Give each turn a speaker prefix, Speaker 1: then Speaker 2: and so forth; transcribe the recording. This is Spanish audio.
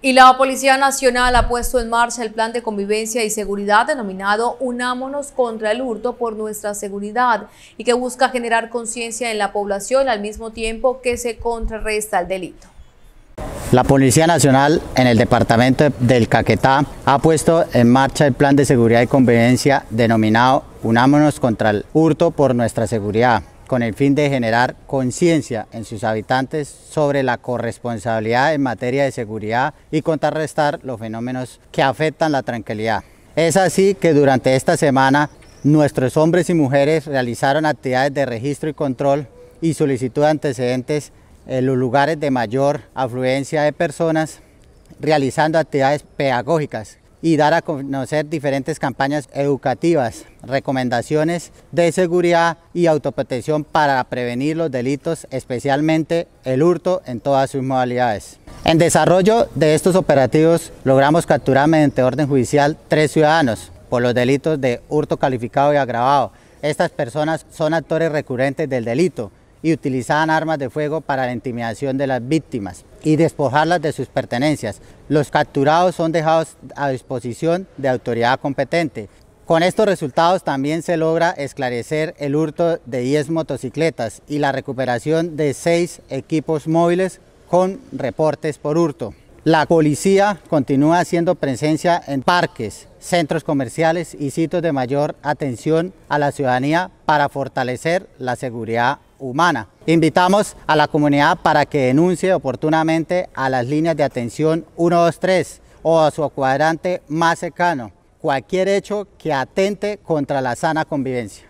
Speaker 1: Y la Policía Nacional ha puesto en marcha el plan de convivencia y seguridad denominado Unámonos contra el hurto por nuestra seguridad y que busca generar conciencia en la población al mismo tiempo que se contrarresta el delito.
Speaker 2: La Policía Nacional en el departamento del Caquetá ha puesto en marcha el plan de seguridad y convivencia denominado Unámonos contra el hurto por nuestra seguridad con el fin de generar conciencia en sus habitantes sobre la corresponsabilidad en materia de seguridad y contrarrestar los fenómenos que afectan la tranquilidad. Es así que durante esta semana nuestros hombres y mujeres realizaron actividades de registro y control y solicitud de antecedentes en los lugares de mayor afluencia de personas, realizando actividades pedagógicas y dar a conocer diferentes campañas educativas, recomendaciones de seguridad y autoprotección para prevenir los delitos, especialmente el hurto en todas sus modalidades. En desarrollo de estos operativos logramos capturar mediante orden judicial tres ciudadanos por los delitos de hurto calificado y agravado. Estas personas son actores recurrentes del delito y utilizaban armas de fuego para la intimidación de las víctimas y despojarlas de sus pertenencias. Los capturados son dejados a disposición de autoridad competente. Con estos resultados también se logra esclarecer el hurto de 10 motocicletas y la recuperación de 6 equipos móviles con reportes por hurto. La policía continúa haciendo presencia en parques, centros comerciales y sitios de mayor atención a la ciudadanía para fortalecer la seguridad humana. Invitamos a la comunidad para que denuncie oportunamente a las líneas de atención 123 o a su cuadrante más cercano cualquier hecho que atente contra la sana convivencia.